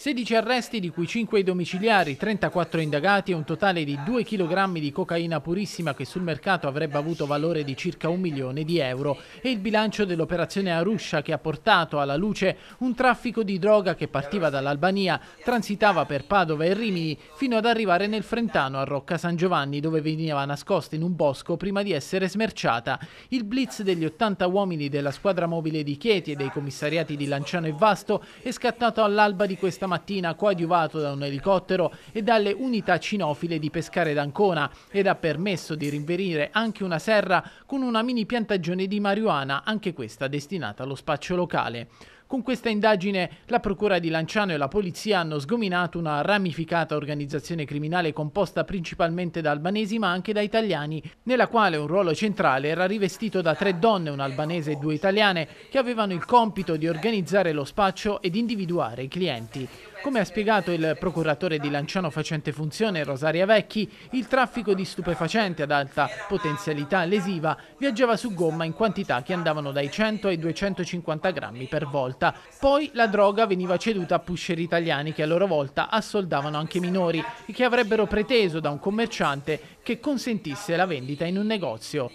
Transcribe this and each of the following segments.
16 arresti, di cui 5 domiciliari, 34 indagati e un totale di 2 kg di cocaina purissima che sul mercato avrebbe avuto valore di circa un milione di euro. E il bilancio dell'operazione Arusha che ha portato alla luce un traffico di droga che partiva dall'Albania, transitava per Padova e Rimini fino ad arrivare nel Frentano a Rocca San Giovanni dove veniva nascosta in un bosco prima di essere smerciata. Il blitz degli 80 uomini della squadra mobile di Chieti e dei commissariati di Lanciano e Vasto è scattato all'alba di questa stamattina coadiuvato da un elicottero e dalle unità cinofile di Pescare d'Ancona ed ha permesso di rinverire anche una serra con una mini piantagione di marijuana, anche questa destinata allo spaccio locale. Con questa indagine la Procura di Lanciano e la Polizia hanno sgominato una ramificata organizzazione criminale composta principalmente da albanesi ma anche da italiani, nella quale un ruolo centrale era rivestito da tre donne, un albanese e due italiane, che avevano il compito di organizzare lo spaccio ed individuare i clienti. Come ha spiegato il procuratore di Lanciano facente funzione Rosaria Vecchi, il traffico di stupefacenti ad alta potenzialità lesiva viaggiava su gomma in quantità che andavano dai 100 ai 250 grammi per volta volta. Poi la droga veniva ceduta a pusher italiani che a loro volta assoldavano anche minori e che avrebbero preteso da un commerciante che consentisse la vendita in un negozio.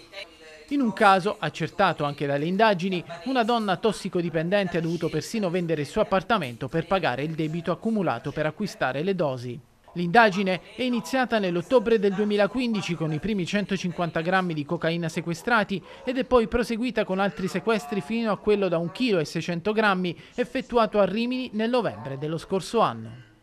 In un caso, accertato anche dalle indagini, una donna tossicodipendente ha dovuto persino vendere il suo appartamento per pagare il debito accumulato per acquistare le dosi. L'indagine è iniziata nell'ottobre del 2015 con i primi 150 grammi di cocaina sequestrati ed è poi proseguita con altri sequestri fino a quello da 1,6 kg effettuato a Rimini nel novembre dello scorso anno.